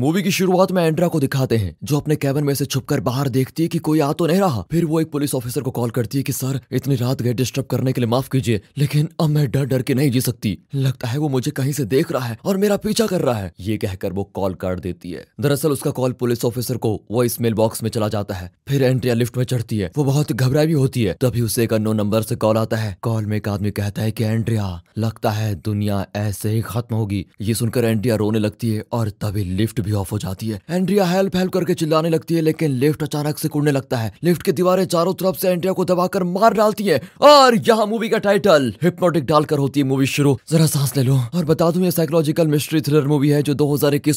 movie की शुरुआत में एंड्रा को दिखाते हैं जो अपने कैबिन में से छुपकर बाहर देखती है कि कोई आ तो नहीं रहा फिर वो एक पुलिस ऑफिसर को कॉल करती है कि सर इतनी रात गए डिस्टर्ब करने के लिए माफ कीजिए लेकिन अब मैं डर डर के नहीं जी सकती लगता है वो मुझे कहीं से देख रहा है और मेरा पीछा कर रहा है ये कहकर वो कॉल काट देती है दरअसल उसका कॉल पुलिस ऑफिसर को वो इस मेल बॉक्स में चला जाता है फिर एंड्रिया लिफ्ट में चढ़ती है वो बहुत घबराई भी होती है तभी उसे एक अनो नंबर से कॉल आता है कॉल में एक आदमी कहता है की एंड्रिया लगता है दुनिया ऐसे ही खत्म होगी ये सुनकर एंड्रिया रोने लगती है और तभी लिफ्ट भी ऑफ हो जाती है एंड्रिया हेल्प हेल्प करके चिल्लाने लगती है लेकिन लिफ्ट अचानक से कुड़ने लगता है लिफ्ट की दीवारें चारों तरफ से एंड्रिया को दबाकर मार डालती है और यहाँ मूवी का टाइटल हिप्नोटिक डालकर होती है मूवी शुरू जरा सांस ले लो और बता दू ये साइकोलॉजिकल मिस्ट्री थ्रिलर मूवी है जो दो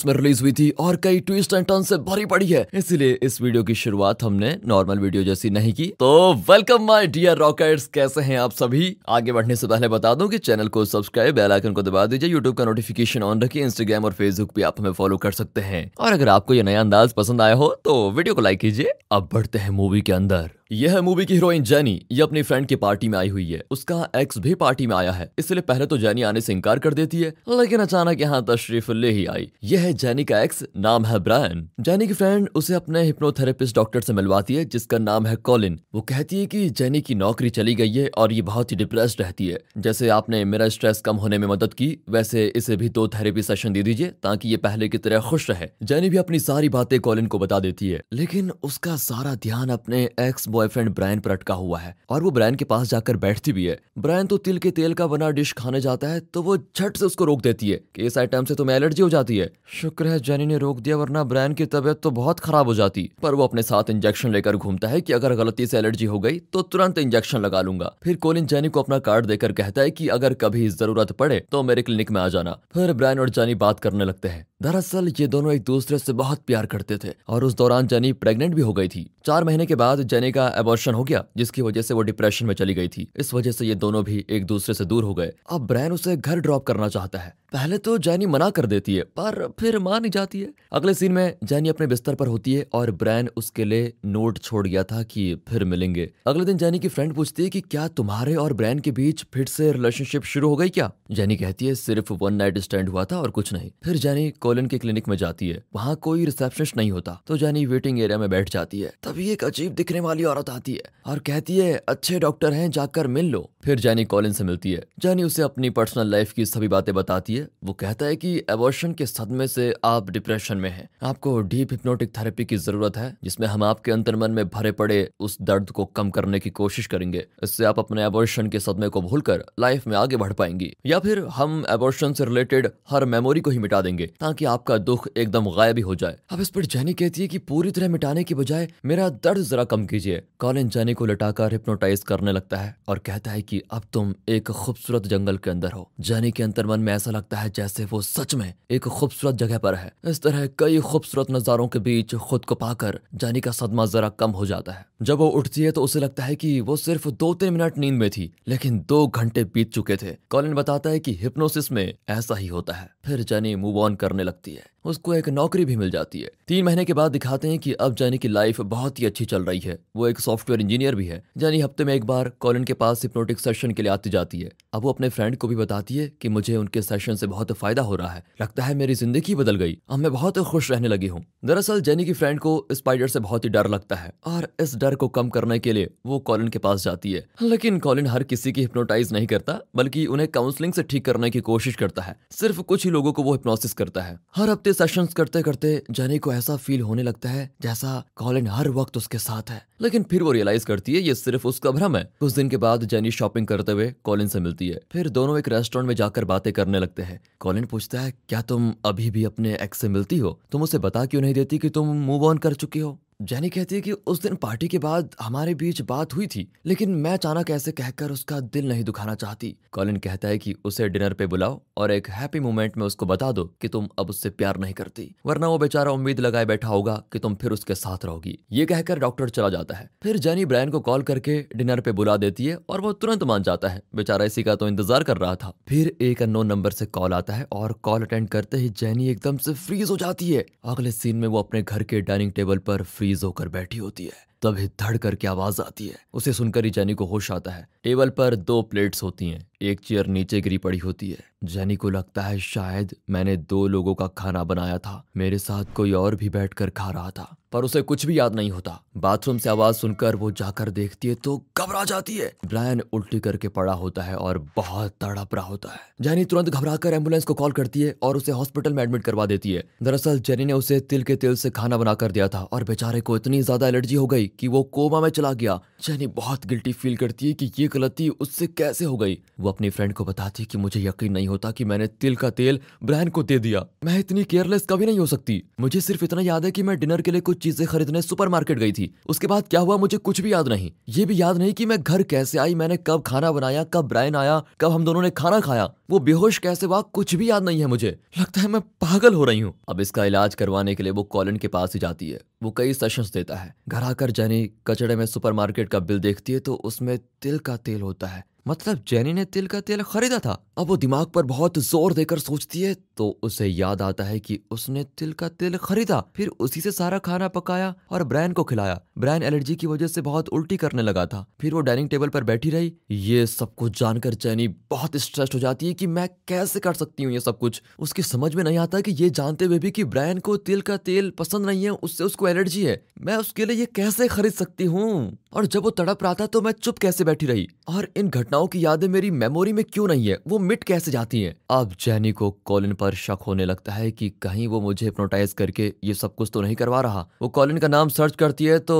में रिलीज हुई थी और कई ट्विस्ट एंड टर्न से भरी पड़ी है इसीलिए इस वीडियो की शुरुआत हमने नॉर्मल वीडियो जैसी नहीं की तो वेलकम माई डियर रॉकेट कैसे हैं आप सभी आगे बढ़ने से पहले बता दूं कि चैनल को सब्सक्राइब बेल आइकन को दबा दीजिए यूट्यूब का नोटिफिकेशन ऑन रखिए इंस्टाग्राम और फेसबुक भी आप हमें फॉलो कर सकते सकते हैं और अगर आपको ये नया अंदाज पसंद आया हो तो वीडियो को लाइक कीजिए अब बढ़ते हैं मूवी के अंदर यह है मूवी की हीरोइन जैनी ये अपनी फ्रेंड की पार्टी में आई हुई है उसका एक्स भी पार्टी में आया है इसलिए पहले तो जैनी आने से इनकार कर देती है लेकिन अचानक यहाँ तशरीफ ले ही आई यह है जैनी का एक्स नाम है ब्रायन जैनी की फ्रेंड उसे अपने हिप्नोथेरेपिस्ट डॉक्टर से मिलवाती है जिसका नाम है कॉलिन वो कहती है की जैनी की नौकरी चली गई है और ये बहुत ही डिप्रेस रहती है जैसे आपने मेरा स्ट्रेस कम होने में मदद की वैसे इसे भी दो थेरेपी सेशन दे दीजिए ताकि ये पहले की तरह खुश खुश रहे जैनी भी अपनी सारी बातें कॉलिन को बता देती है लेकिन उसका सारा ध्यान अपने एक्स बॉयफ्रेंड ब्रायन पर अटका हुआ है और वो ब्रायन के पास जाकर बैठती भी है ब्रायन तो तिल के तेल का बना डिश खाने जाता है तो वो झट से उसको रोक देती है कि इस आइटम से तुम्हें तो एलर्जी हो जाती है शुक्र है जैनी ने रोक दिया वरना ब्रायन की तबीयत तो बहुत खराब हो जाती पर वो अपने साथ इंजेक्शन लेकर घूमता है की अगर गलती से एलर्जी हो गई तो तुरंत इंजेक्शन लगा लूंगा फिर कोलिन जैनी को अपना कार्ड देकर कहता है की अगर कभी जरूरत पड़े तो मेरे क्लिनिक में आ जाना फिर ब्रायन और जैनी बात करने लगते हैं दरअसल ये दोनों एक दूसरे से बहुत प्यार करते थे और उस दौरान जनी प्रेग्नेंट भी हो गई थी चार महीने के बाद जनी का एबॉर्शन हो गया जिसकी वजह से वो डिप्रेशन में चली गई थी इस वजह से ये दोनों भी एक दूसरे से दूर हो गए अब ब्रैन उसे घर ड्रॉप करना चाहता है पहले तो जैनी मना कर देती है पर फिर मान ही जाती है अगले सीन में जैनी अपने बिस्तर पर होती है और ब्रैन उसके लिए नोट छोड़ गया था कि फिर मिलेंगे अगले दिन जैनी की फ्रेंड पूछती है कि क्या तुम्हारे और ब्रैन के बीच फिर से रिलेशनशिप शुरू हो गई क्या जैनी कहती है सिर्फ वन नाइट स्टैंड हुआ था और कुछ नहीं फिर जैनी कोलिन के क्लिनिक में जाती है वहाँ कोई रिसेप्शनिस्ट नहीं होता तो जैनी वेटिंग एरिया में बैठ जाती है तभी एक अजीब दिखने वाली औरत आती है और कहती है अच्छे डॉक्टर है जाकर मिल लो फिर जैनी कॉलिन से मिलती है जैनी उसे अपनी पर्सनल लाइफ की सभी बातें बताती है देखिए वो कहता है कि एबॉर्शन के सदमे से आप डिप्रेशन में हैं आपको डीप हिप्नोटिक थेरेपी की जरूरत है जिसमें हम आपके अंतर्मन में भरे पड़े उस दर्द को कम करने की कोशिश करेंगे इससे आप अपने एबॉर्शन के सदमे को भूलकर लाइफ में आगे बढ़ पाएंगी या फिर हम एबॉर्शन से रिलेटेड हर मेमोरी को ही मिटा देंगे ताकि आपका दुख एकदम गायब ही हो जाए अब इस पर जैनी कहती है की पूरी तरह मिटाने की बजाय मेरा दर्द जरा कम कीजिए कॉलिन जैनी को लटाकर हिप्नोटाइज करने लगता है और कहता है की अब तुम एक खूबसूरत जंगल के अंदर हो जैनी के अंतर्मन में ऐसा लगता है जैसे वो सच में एक खूबसूरत जगह पर है इस तरह कई खूबसूरत नज़ारों के बीच खुद को पाकर जानी का सदमा जरा कम हो जाता है जब वो उठती है तो उसे लगता है कि वो सिर्फ दो तीन मिनट नींद में थी लेकिन दो घंटे बीत चुके थे कॉलिन बताता है कि हिप्नोसिस में ऐसा ही होता है फिर जानी मूव ऑन करने लगती है उसको एक नौकरी भी मिल जाती है तीन महीने के बाद दिखाते हैं कि अब जानी की लाइफ बहुत ही अच्छी चल रही है वो एक सॉफ्टवेयर इंजीनियर भी है जानी हफ्ते में एक बार कॉलिन के पास हिप्नोटिक सेशन के लिए आती जाती है अब वो अपने फ्रेंड को भी बताती है कि मुझे उनके सेशन से बहुत फायदा हो रहा है लगता है मेरी जिंदगी बदल गई अब मैं बहुत खुश रहने लगी हूँ दरअसल जैनी की फ्रेंड को स्पाइडर से बहुत ही डर लगता है और इस डर को कम करने के लिए वो कॉलिन के पास जाती है लेकिन कॉलिन हर किसी की हिप्नोटाइज नहीं करता बल्कि उन्हें काउंसलिंग से ठीक करने की कोशिश करता है सिर्फ कुछ ही लोगों को वो हिप्नोसिस करता है हर हफ्ते सेशंस करते करते जैनी को ऐसा फील होने लगता है जैसा कॉलिन हर वक्त उसके साथ है लेकिन फिर वो रियलाइज करती है ये सिर्फ उसका भ्रम है कुछ दिन के बाद जैनी शॉपिंग करते हुए कॉलिन से मिलती है फिर दोनों एक रेस्टोरेंट में जाकर बातें करने लगते हैं कॉलिन पूछता है क्या तुम अभी भी अपने एक्स से मिलती हो तुम उसे बता क्यों नहीं देती कि तुम मूव ऑन कर चुकी हो जैनी कहती है कि उस दिन पार्टी के बाद हमारे बीच बात हुई थी लेकिन मैं अचानक ऐसे कहकर उसका दिल नहीं दुखाना चाहती कॉलिन कहता है कि उसे डिनर पे बुलाओ और एक हैप्पी मोमेंट में उसको बता दो कि तुम अब उससे प्यार नहीं करती वरना वो बेचारा उम्मीद लगाए बैठा होगा कि तुम फिर उसके साथ रहोगी ये कहकर डॉक्टर चला जाता है फिर जैनी ब्रायन को कॉल करके डिनर पे बुला देती है और वो तुरंत मान जाता है बेचारा इसी का तो इंतजार कर रहा था फिर एक अनोन नंबर से कॉल आता है और कॉल अटेंड करते ही जैनी एकदम से फ्रीज हो जाती है अगले सीन में वो अपने घर के डाइनिंग टेबल पर फ्रीज होकर बैठी होती है तभी धड़ करके आवाज आती है उसे सुनकर ही जैनी को होश आता है टेबल पर दो प्लेट्स होती हैं एक चेयर नीचे गिरी पड़ी होती है जैनी को लगता है शायद मैंने दो लोगों का खाना बनाया था मेरे साथ कोई और भी बैठकर खा रहा था पर उसे कुछ भी याद नहीं होता बाथरूम से आवाज सुनकर वो जाकर देखती है तो घबरा जाती है ब्रायन उल्टी करके पड़ा होता है और बहुत तड़प रहा होता है जैनी तुरंत घबरा कर एम्बुलेंस को कॉल करती है और उसे हॉस्पिटल में एडमिट करवा देती है दरअसल जैनी ने उसे तिल के तेल से खाना बनाकर दिया था और बेचारे को इतनी ज्यादा एलर्जी हो गई गई कि वो कोमा में चला गया जैनी बहुत गिल्टी फील करती है कि ये गलती उससे कैसे हो गई वो अपनी फ्रेंड को बताती है कि मुझे यकीन नहीं होता कि मैंने तिल का तेल ब्रायन को दे दिया मैं इतनी केयरलेस कभी नहीं हो सकती मुझे सिर्फ इतना याद है कि मैं डिनर के लिए कुछ चीजें खरीदने सुपरमार्केट गई थी उसके बाद क्या हुआ मुझे कुछ भी याद नहीं ये भी याद नहीं कि मैं घर कैसे आई मैंने कब खाना बनाया कब ब्रायन आया कब हम दोनों ने खाना खाया वो बेहोश कैसे हुआ कुछ भी याद नहीं है मुझे लगता है मैं पागल हो रही हूँ अब इसका इलाज करवाने के लिए वो कॉलिन के पास ही जाती है वो कई सेशंस देता है घर आकर जैनी कचड़े में सुपरमार्केट का बिल देखती है तो उसमें तिल का तेल होता है मतलब जेनी ने तिल का तेल खरीदा था अब वो दिमाग पर बहुत जोर देकर सोचती है तो उसे याद आता है कि उसने तिल का तेल खरीदा फिर उसी से सारा खाना पकाया और ब्रैन को खिलाया ब्रैन एलर्जी की वजह से बहुत उल्टी करने लगा था फिर वो डाइनिंग टेबल पर बैठी रही ये सब कुछ जानकर जैनी बहुत स्ट्रेस्ड हो जाती है कि मैं कैसे कर सकती हूँ ये सब कुछ उसकी समझ में नहीं आता कि ये जानते हुए भी कि ब्रायन को तिल का तेल पसंद नहीं है उससे उसको एलर्जी है मैं उसके लिए ये कैसे खरीद सकती हूँ और जब वो तड़प रहा था तो मैं चुप कैसे बैठी रही और इन घटना घटनाओं की यादें मेरी मेमोरी में क्यों नहीं है वो मिट कैसे जाती हैं अब जैनी को कॉलिन पर शक होने लगता है कि कहीं वो मुझे हिप्नोटाइज करके ये सब कुछ तो नहीं करवा रहा वो कॉलिन का नाम सर्च करती है तो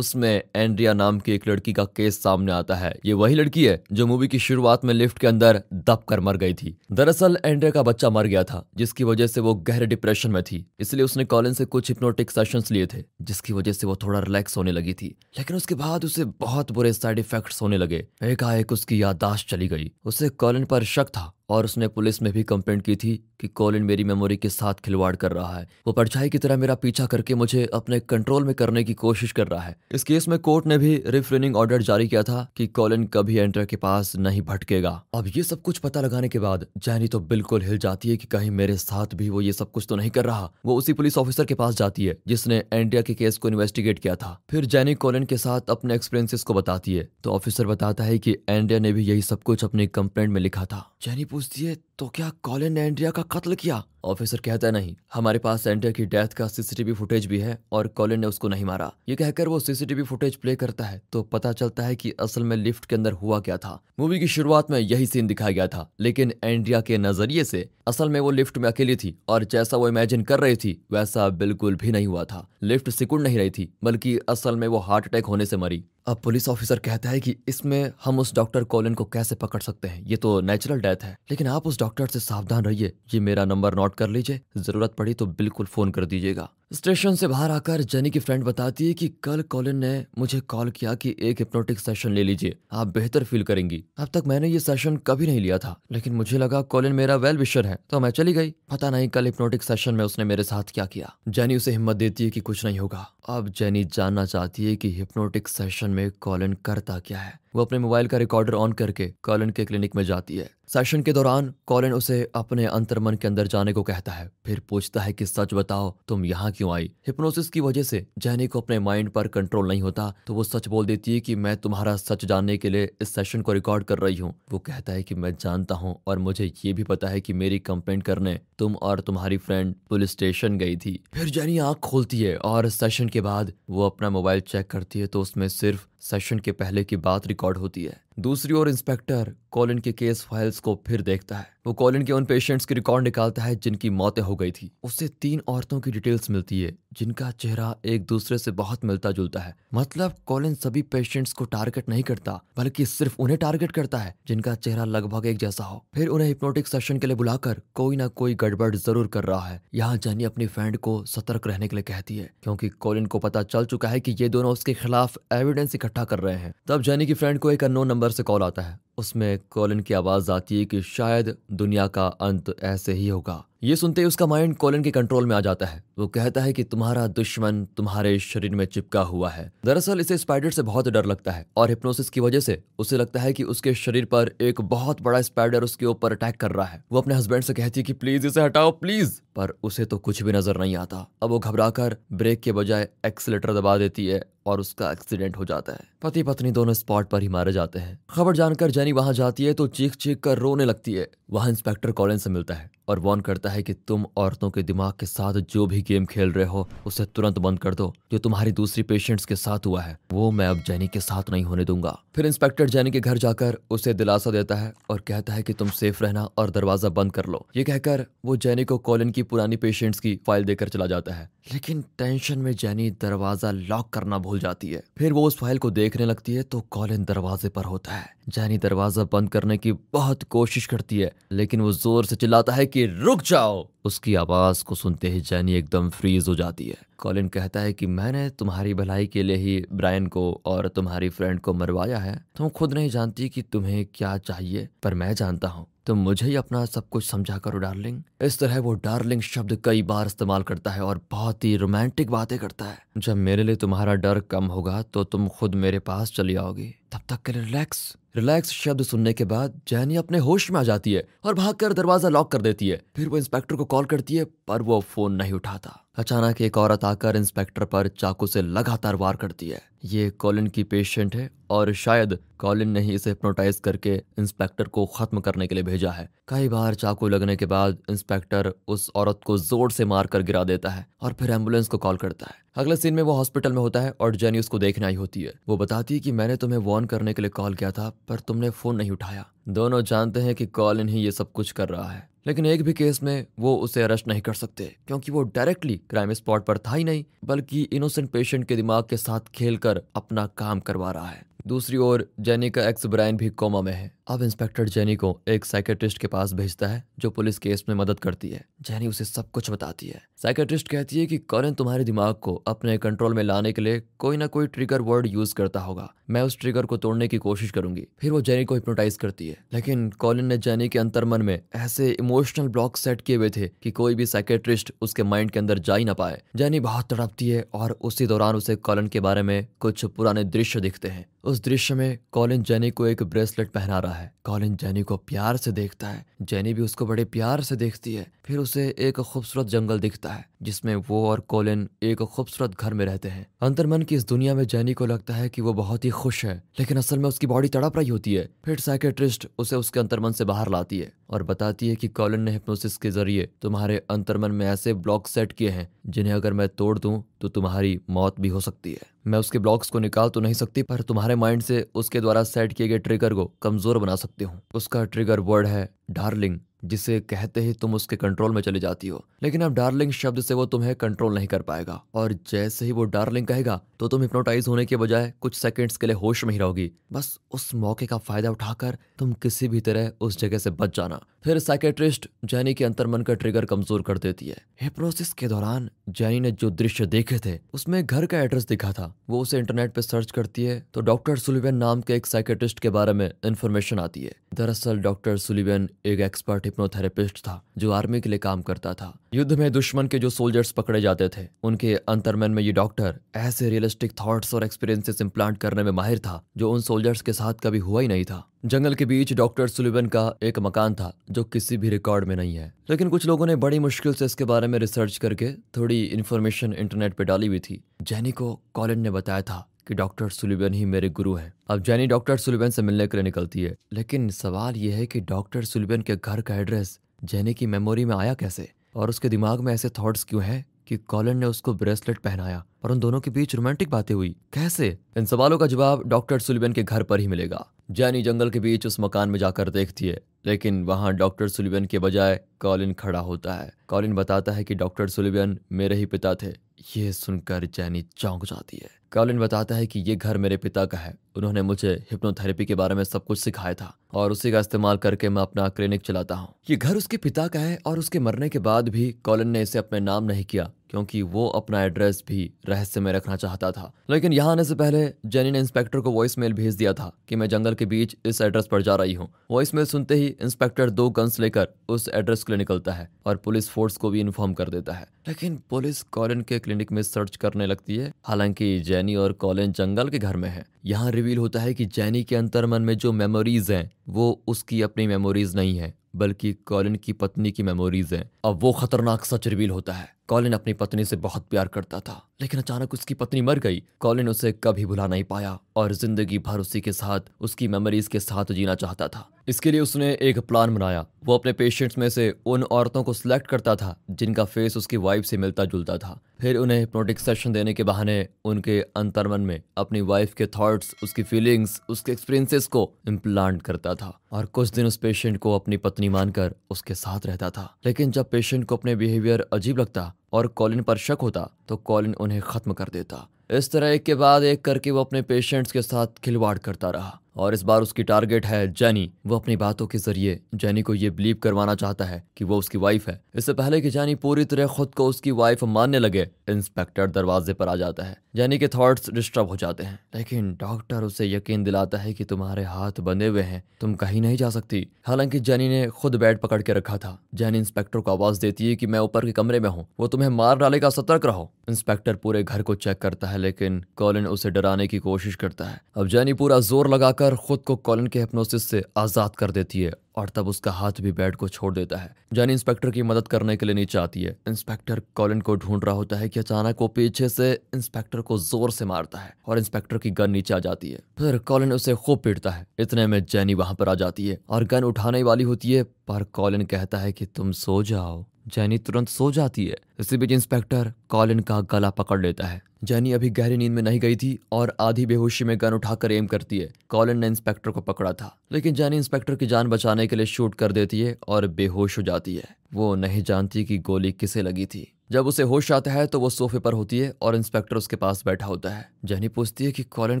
उसमें एंड्रिया नाम की एक लड़की का केस सामने आता है ये वही लड़की है जो मूवी की शुरुआत में लिफ्ट के अंदर दब कर मर गई थी दरअसल एंड्रिया का बच्चा मर गया था जिसकी वजह से वो गहरे डिप्रेशन में थी इसलिए उसने कॉलिन से कुछ हिप्नोटिक सेशन लिए थे जिसकी वजह से वो थोड़ा रिलैक्स होने लगी थी लेकिन उसके बाद उसे बहुत बुरे साइड इफेक्ट होने लगे एकाएक उसकी यादाश्त चली गई उसे कॉलिन पर शक था और उसने पुलिस में भी कंप्लेंट की थी कि कॉलिन मेरी मेमोरी के साथ खिलवाड़ कर रहा है वो परछाई की तरह मेरा पीछा करके मुझे अपने कंट्रोल में करने की कोशिश कर रहा है इस केस में कोर्ट ने भी रिफ्रेनिंग ऑर्डर जारी किया था कि कॉलिन कभी एंटर के पास नहीं भटकेगा अब ये सब कुछ पता लगाने के बाद जैनी तो बिल्कुल हिल जाती है की कहीं मेरे साथ भी वो ये सब कुछ तो नहीं कर रहा वो उसी पुलिस ऑफिसर के पास जाती है जिसने एंडिया के केस को इन्वेस्टिगेट किया था फिर जैनी कॉलिन के साथ अपने एक्सपीरियंसिस को बताती है तो ऑफिसर बताता है की एंडिया ने भी यही सब कुछ अपनी कंप्लेंट में लिखा था जैनी पूछती है तो क्या कॉलिन ने एंड्रिया का कत्ल किया ऑफिसर कहता नहीं हमारे पास सेंटर की डेथ का सीसीटीवी फुटेज भी है और कॉलिन ने उसको नहीं मारा ये कहकर वो सीसीटीवी फुटेज प्ले करता है तो पता चलता है कि असल में लिफ्ट के अंदर हुआ क्या था मूवी की शुरुआत में यही सीन दिखाया गया था लेकिन एंड्रिया के नजरिए से असल में वो लिफ्ट में अकेली थी और जैसा वो इमेजिन कर रही थी वैसा बिल्कुल भी नहीं हुआ था लिफ्ट सिकुड़ नहीं रही थी बल्कि असल में वो हार्ट अटैक होने से मरी अब पुलिस ऑफिसर कहता है कि इसमें हम उस डॉक्टर कॉलिन को कैसे पकड़ सकते हैं ये तो नेचुरल डेथ है लेकिन आप उस डॉक्टर से सावधान रहिए ये मेरा नंबर नोट कर लीजिए ज़रूरत पड़ी तो बिल्कुल फ़ोन कर दीजिएगा स्टेशन से बाहर आकर जेनी की फ्रेंड बताती है कि कल कॉलिन ने मुझे कॉल किया कि एक हिप्नोटिक सेशन ले लीजिए आप बेहतर फील करेंगी अब तक मैंने ये सेशन कभी नहीं लिया था लेकिन मुझे लगा कॉलिन मेरा वेल विशर है तो मैं चली गई पता नहीं कल हिप्नोटिक सेशन में उसने मेरे साथ क्या किया जैनी उसे हिम्मत देती है की कुछ नहीं होगा अब जेनी जानना चाहती है की हिप्नोटिक सेशन में कॉलिन करता क्या है वो अपने मोबाइल का रिकॉर्डर ऑन करके कॉलिन के क्लिनिक में जाती है सेशन के दौरान कॉलिन उसे अपने अंतर्मन के अंदर जाने को कहता है फिर पूछता है कि सच बताओ तुम यहाँ क्यों आई हिप्नोसिस की वजह से जैनी को अपने माइंड पर कंट्रोल नहीं होता तो वो सच बोल देती है कि मैं तुम्हारा सच जानने के लिए इस सेशन को रिकॉर्ड कर रही हूँ वो कहता है कि मैं जानता हूँ और मुझे ये भी पता है कि मेरी कंप्लेंट करने तुम और तुम्हारी फ्रेंड पुलिस स्टेशन गई थी फिर जैनी आँख खोलती है और सेशन के बाद वो अपना मोबाइल चेक करती है तो उसमें सिर्फ सेशन के पहले की बात रिकॉर्ड होती है दूसरी ओर इंस्पेक्टर कॉलिन के केस फाइल्स को फिर देखता है वो कॉलिन के उन पेशेंट्स की रिकॉर्ड निकालता है जिनकी मौतें हो गई थी उससे तीन औरतों की डिटेल्स मिलती है जिनका चेहरा एक दूसरे से बहुत मिलता जुलता है मतलब कॉलिन सभी पेशेंट्स को टारगेट नहीं करता बल्कि सिर्फ उन्हें टारगेट करता है जिनका चेहरा लगभग एक जैसा हो फिर उन्हें हिप्नोटिक सेशन के लिए बुलाकर कोई ना कोई गड़बड़ जरूर कर रहा है यहाँ जानी अपनी फ्रेंड को सतर्क रहने के लिए कहती है क्योंकि कॉलिन को पता चल चुका है की ये दोनों उसके खिलाफ एविडेंस इकट्ठा कर रहे हैं तब जैनी की फ्रेंड को एक अनो नंबर से कॉल आता है उसमें कॉलिन की आवाज आती है कि शायद दुनिया का अंत ऐसे ही होगा ये सुनते ही उसका माइंड कॉलिन के कंट्रोल में आ जाता है वो कहता है कि तुम्हारा दुश्मन तुम्हारे शरीर में चिपका हुआ है दरअसल इसे स्पाइडर से बहुत डर लगता है और हिप्नोसिस की वजह से उसे लगता है कि उसके शरीर पर एक बहुत बड़ा स्पाइडर उसके ऊपर अटैक कर रहा है वो अपने हस्बैंड से कहती है कि प्लीज इसे हटाओ प्लीज पर उसे तो कुछ भी नजर नहीं आता अब वो घबराकर ब्रेक के बजाय एक्सलेटर दबा देती है और उसका एक्सीडेंट हो जाता है पति पत्नी दोनों स्पॉट पर ही मारे जाते हैं खबर जानकर जेनी वहां जाती है तो चीख चीख कर रोने लगती है वहां इंस्पेक्टर कॉलिन से मिलता है और वॉन करता है कि तुम औरतों के दिमाग के साथ जो भी गेम खेल रहे हो उसे तुरंत बंद कर दो जो तुम्हारी दूसरी पेशेंट्स के साथ हुआ है वो मैं अब जैनी के साथ नहीं होने दूंगा फिर इंस्पेक्टर जैनी के घर जाकर उसे दिलासा देता है और कहता है कि तुम सेफ रहना और दरवाजा बंद कर लो ये कहकर वो जैनी को कॉलिन की पुरानी पेशेंट्स की फाइल देकर चला जाता है लेकिन टेंशन में जैनी दरवाजा लॉक करना भूल खुल जाती है फिर वो उस फाइल को देखने लगती है तो कॉलिन दरवाजे पर होता है जैनी दरवाजा बंद करने की बहुत कोशिश करती है लेकिन वो जोर से चिल्लाता है कि रुक जाओ उसकी आवाज़ को सुनते ही जैनी एकदम फ्रीज हो जाती है कॉलिन कहता है कि मैंने तुम्हारी भलाई के लिए ही ब्रायन को और तुम्हारी फ्रेंड को मरवाया है तुम खुद नहीं जानती कि तुम्हें क्या चाहिए पर मैं जानता हूँ तुम मुझे ही अपना सब कुछ समझा करो डार्लिंग इस तरह वो डार्लिंग शब्द कई बार इस्तेमाल करता है और बहुत ही रोमांटिक बातें करता है जब मेरे लिए तुम्हारा डर कम होगा तो तुम खुद मेरे पास चली आओगी तब तक के लिए रिलैक्स रिलैक्स शब्द सुनने के बाद जैनी अपने होश में आ जाती है और भागकर दरवाजा लॉक कर देती है फिर वो इंस्पेक्टर को कॉल करती है पर वो फोन नहीं उठाता अचानक एक औरत आकर इंस्पेक्टर पर चाकू से लगातार वार करती है ये कॉलिन की पेशेंट है और शायद कॉलिन ने ही इसे हिप्नोटाइज करके इंस्पेक्टर को खत्म करने के लिए भेजा है कई बार चाकू लगने के बाद इंस्पेक्टर उस औरत को जोर से मारकर गिरा देता है और फिर एम्बुलेंस को कॉल करता है अगले सीन में वो हॉस्पिटल में होता है और जेनी उसको देखने आई होती है वो बताती है कि मैंने तुम्हें वार्न करने के लिए कॉल किया था पर तुमने फोन नहीं उठाया दोनों जानते हैं कि कॉलिन ही ये सब कुछ कर रहा है लेकिन एक भी केस में वो उसे अरेस्ट नहीं कर सकते क्योंकि वो डायरेक्टली क्राइम स्पॉट पर था ही नहीं बल्कि इनोसेंट पेशेंट के दिमाग के साथ खेलकर अपना काम करवा रहा है दूसरी ओर जेनी का एक्स ब्रायन भी कोमा में है अब इंस्पेक्टर जेनी को एक साइकेट्रिस्ट के पास भेजता है जो पुलिस केस में मदद करती है जेनी उसे सब कुछ बताती है साइकेट्रिस्ट कहती है कि कॉलिन तुम्हारे दिमाग को अपने कंट्रोल में लाने के लिए कोई ना कोई ट्रिगर वर्ड यूज करता होगा मैं उस ट्रिगर को तोड़ने की कोशिश करूंगी फिर वो जेनी को हिप्नोटाइज करती है लेकिन कॉलिन ने जेनी के अंतर मन में ऐसे इमोशनल ब्लॉक सेट किए हुए थे कि कोई भी साइकेट्रिस्ट उसके माइंड के अंदर जा ही ना पाए जेनी बहुत तड़पती है और उसी दौरान उसे कॉलिन के बारे में कुछ पुराने दृश्य दिखते हैं उस दृश्य में कॉलिन जेनी को एक ब्रेसलेट पहना रहा है कॉलिन जेनी को प्यार से देखता है जेनी भी उसको बड़े प्यार से देखती है फिर उसे एक खूबसूरत जंगल दिखता है जिसमें वो और कोलिन एक खूबसूरत घर में रहते हैं अंतर्मन की इस दुनिया में जैनी को लगता है कि वो बहुत ही खुश है लेकिन असल में उसकी बॉडी तड़प रही होती है फिर साइकेट्रिस्ट उसे उसके अंतर्मन से बाहर लाती है और बताती है कि कॉलिन ने हिप्नोसिस के जरिए तुम्हारे अंतर्मन में ऐसे ब्लॉक सेट किए हैं जिन्हें अगर मैं तोड़ दूं तो तुम्हारी मौत भी हो सकती है मैं उसके ब्लॉक्स को निकाल तो नहीं सकती पर तुम्हारे माइंड से उसके द्वारा सेट किए गए ट्रिगर को कमजोर बना सकती हूँ उसका ट्रिगर वर्ड है डार्लिंग जिसे कहते ही तुम उसके कंट्रोल में चली जाती हो लेकिन अब डार्लिंग शब्द से वो तुम्हें कंट्रोल नहीं कर पाएगा और जैसे ही वो डार्लिंग कहेगा तो तुम हिप्नोटाइज होने के बजाय कुछ सेकंड्स के लिए होश में ही रहोगी बस उस मौके का फायदा उठाकर तुम किसी भी तरह उस जगह से बच जाना फिर साइकेट्रिस्ट जैनी के अंतर्मन का ट्रिगर कमजोर कर देती है हिप्नोसिस के दौरान जैनी ने जो दृश्य देखे थे उसमें घर का एड्रेस दिखा था वो उसे इंटरनेट पर सर्च करती है तो डॉक्टर सुलिवेन नाम के एक साइकेट्रिस्ट के बारे में इन्फॉर्मेशन आती है दरअसल डॉक्टर सुलिवेन एक एक्सपर्ट हिप्नोथेरेपिस्ट था जो आर्मी के लिए काम करता था युद्ध में दुश्मन के जो सोल्जर्स पकड़े जाते थे उनके अंतर्मन में ये डॉक्टर ऐसे रियलिस्टिक थॉट्स और एक्सपीरियंसेस इम्प्लांट करने में माहिर था जो उन सोल्जर्स के साथ कभी हुआ ही नहीं था जंगल के बीच डॉक्टर सुलिबन का एक मकान था जो किसी भी रिकॉर्ड में नहीं है लेकिन कुछ लोगों ने बड़ी मुश्किल से इसके बारे में रिसर्च करके थोड़ी इन्फॉर्मेशन इंटरनेट पर डाली हुई थी जैनी को कॉलिन ने बताया था कि डॉक्टर सुलिबन ही मेरे गुरु हैं अब जैनी डॉक्टर सुलिबन से मिलने के लिए निकलती है लेकिन सवाल यह है कि डॉक्टर सुलिबन के घर का एड्रेस जैनी की मेमोरी में आया कैसे और उसके दिमाग में ऐसे थॉट्स क्यों हैं कि कॉलन ने उसको ब्रेसलेट पहनाया और उन दोनों के बीच रोमांटिक बातें हुई कैसे इन सवालों का जवाब डॉक्टर सुलिबन के घर पर ही मिलेगा जैनी जंगल के बीच उस मकान में जाकर देखती है लेकिन वहाँ डॉक्टर सुलिबन के बजाय कॉलिन खड़ा होता है कॉलिन बताता है कि डॉक्टर सुलिबन मेरे ही पिता थे ये सुनकर जैनी चौंक जाती है कॉलिन बताता है कि ये घर मेरे पिता का है उन्होंने मुझे हिप्नोथेरेपी के बारे में सब कुछ सिखाया था और उसी का इस्तेमाल करके मैं अपना क्लिनिक चलाता हूँ ये घर उसके पिता का है और उसके मरने के बाद भी कॉलिन ने इसे अपने नाम नहीं किया क्योंकि वो अपना एड्रेस भी रहस्य में रखना चाहता था लेकिन यहाँ आने से पहले जेनी ने इंस्पेक्टर को वॉइस मेल भेज दिया था कि मैं जंगल के बीच इस एड्रेस पर जा रही हूँ वॉइस मेल सुनते ही इंस्पेक्टर दो गन्स लेकर उस एड्रेस के लिए निकलता है और पुलिस फोर्स को भी इन्फॉर्म कर देता है लेकिन पुलिस कॉलिन के क्लिनिक में सर्च करने लगती है हालांकि जेनी और कॉलिन जंगल के घर में है यहाँ रिवील होता है कि जैनी के अंतर्मन में जो मेमोरीज हैं वो उसकी अपनी मेमोरीज नहीं है बल्कि कॉलिन की पत्नी की मेमोरीज हैं अब वो खतरनाक सच रिवील होता है कॉलिन अपनी पत्नी से बहुत प्यार करता था लेकिन अचानक उसकी पत्नी मर गई कॉलिन उसे कभी भुला नहीं पाया और जिंदगी भर उसी के साथ उसकी मेमोरीज के साथ जीना चाहता था इसके लिए उसने एक प्लान बनाया वो अपने पेशेंट्स में से उन औरतों को सिलेक्ट करता था जिनका फेस उसकी वाइफ से मिलता जुलता था फिर उन्हें हिप्नोटिक सेशन देने के बहाने उनके अंतर्मन में अपनी वाइफ के थॉट्स उसकी फीलिंग्स उसके एक्सपीरियंसेस को इम्प्लांट करता था और कुछ दिन उस पेशेंट को अपनी पत्नी मानकर उसके साथ रहता था लेकिन जब पेशेंट को अपने बिहेवियर अजीब लगता और कॉलिन पर शक होता तो कॉलिन उन्हें खत्म कर देता इस तरह एक के बाद एक करके वो अपने पेशेंट्स के साथ खिलवाड़ करता रहा और इस बार उसकी टारगेट है जैनी वो अपनी बातों के जरिए जैनी को ये बिलीव करवाना चाहता है कि वो उसकी वाइफ है इससे पहले कि जैनी पूरी तरह खुद को उसकी वाइफ मानने लगे इंस्पेक्टर दरवाजे पर आ जाता है जैनी के थॉट्स डिस्टर्ब हो जाते हैं लेकिन डॉक्टर उसे यकीन दिलाता है कि तुम्हारे हाथ बंधे हुए हैं तुम कहीं नहीं जा सकती हालांकि जैनी ने खुद बैठ पकड़ के रखा था जैनी इंस्पेक्टर को आवाज देती है की मैं ऊपर के कमरे में हूँ वो तुम्हें मार डाले का सतर्क रहो इंस्पेक्टर पूरे घर को चेक करता है लेकिन कॉलिन उसे डराने की कोशिश करता है अब जैनी पूरा जोर लगाकर कर खुद को कॉलिन के हिप्नोसिस से आज़ाद कर देती है और तब उसका हाथ भी बेड को छोड़ देता है जानी इंस्पेक्टर की मदद करने के लिए नीचे आती है इंस्पेक्टर कॉलिन को ढूंढ रहा होता है कि अचानक वो पीछे से इंस्पेक्टर को जोर से मारता है और इंस्पेक्टर की गन नीचे आ जाती है फिर कॉलिन उसे खूब पीटता है इतने में जैनी वहां पर आ जाती है और गन उठाने वाली होती है पर कॉलिन कहता है कि तुम सो जाओ जैनी तुरंत सो जाती है इसी बीच इंस्पेक्टर कॉलिन का गला पकड़ लेता है जैनी अभी गहरी नींद में नहीं गई थी और आधी बेहोशी में गन उठाकर एम करती है कॉलिन ने इंस्पेक्टर को पकड़ा था लेकिन जैनी इंस्पेक्टर की जान बचाने के लिए शूट कर देती है और बेहोश हो जाती है वो नहीं जानती कि गोली किसे लगी थी जब उसे होश आता है तो वो सोफे पर होती है और इंस्पेक्टर उसके पास बैठा होता है जैनी पूछती है कि कॉलिन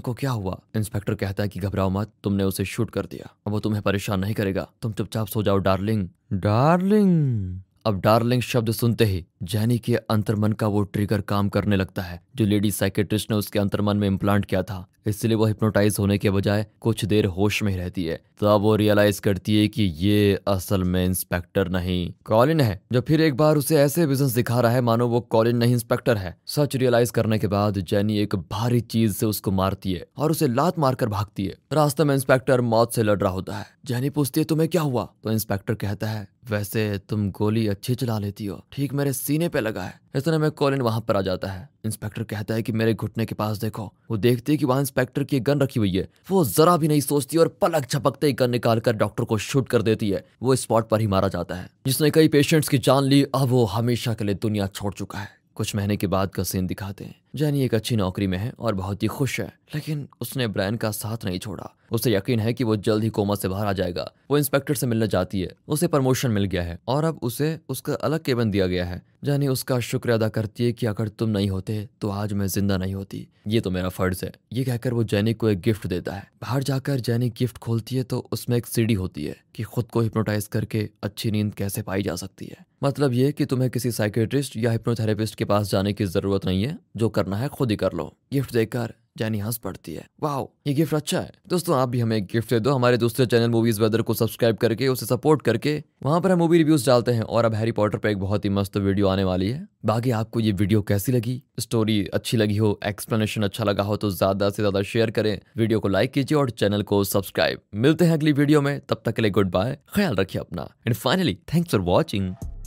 को क्या हुआ इंस्पेक्टर कहता है कि घबराओ मत तुमने उसे शूट कर दिया अब वो तुम्हें परेशान नहीं करेगा तुम चुपचाप सो जाओ डार्लिंग डार्लिंग अब डार्लिंग शब्द सुनते ही जैनी के अंतर्मन का वो ट्रिगर काम करने लगता है जो लेडी साइकेट्रिस्ट ने उसके अंतर्मन में इम्प्लांट किया था इसलिए वो हिप्नोटाइज होने के बजाय कुछ देर होश में रहती है तब वो रियलाइज करती है कि ये असल में इंस्पेक्टर नहीं कॉलिन है जो फिर एक बार उसे ऐसे बिजनेस दिखा रहा है मानो वो कॉलिन नहीं इंस्पेक्टर है सच रियलाइज करने के बाद जैनी एक भारी चीज से उसको मारती है और उसे लात मारकर भागती है रास्ते में इंस्पेक्टर मौत से लड़ रहा होता है जैनी पूछती है तुम्हें क्या हुआ तो इंस्पेक्टर कहता है वैसे तुम गोली अच्छी चला लेती हो ठीक मेरे सीने पे लगा है इतने में कॉलिन वहां पर आ जाता है इंस्पेक्टर कहता है कि मेरे घुटने के पास देखो वो देखती है कि वहां इंस्पेक्टर की गन रखी हुई है वो जरा भी नहीं सोचती और पलक झपकते ही गन कर डॉक्टर को शूट कर देती है वो स्पॉट पर ही मारा जाता है जिसने कई पेशेंट्स की जान ली अब वो हमेशा के लिए दुनिया छोड़ चुका है कुछ महीने के बाद का सीन दिखाते हैं जैनी एक अच्छी नौकरी में है और बहुत ही खुश है लेकिन उसने ब्रायन का साथ नहीं छोड़ा उसे यकीन है कि वो जल्द ही कोमा से बाहर आ जाएगा वो इंस्पेक्टर से मिलने जाती है उसे प्रमोशन मिल गया है और अब उसे उसका अलग केबन दिया गया है जानी उसका शुक्र अदा करती है कि अगर तुम नहीं होते तो आज मैं जिंदा नहीं होती ये तो मेरा फर्ज है ये कहकर वो जैनी को एक गिफ्ट देता है बाहर जाकर जैनी गिफ्ट खोलती है तो उसमें एक सीढ़ी होती है कि खुद को हिप्नोटाइज करके अच्छी नींद कैसे पाई जा सकती है मतलब ये कि तुम्हें किसी साइकेट्रिस्ट या हिप्नोथेरेपिस्ट के पास जाने की जरूरत नहीं है जो कर करना है खुद ही कर लो गिफ्ट देकर जैनी हंस पड़ती है वाह ये गिफ्ट अच्छा है दोस्तों आप भी हमें एक गिफ्ट दे दो हमारे दूसरे चैनल मूवीज वेदर को सब्सक्राइब करके उसे सपोर्ट करके वहां पर हम मूवी रिव्यूज डालते हैं और अब हैरी पॉटर पर एक बहुत ही मस्त वीडियो आने वाली है बाकी आपको ये वीडियो कैसी लगी स्टोरी अच्छी लगी हो एक्सप्लेनेशन अच्छा लगा हो तो ज्यादा से ज्यादा शेयर करें वीडियो को लाइक कीजिए और चैनल को सब्सक्राइब मिलते हैं अगली वीडियो में तब तक के लिए गुड बाय ख्याल रखिए अपना and finally thanks for watching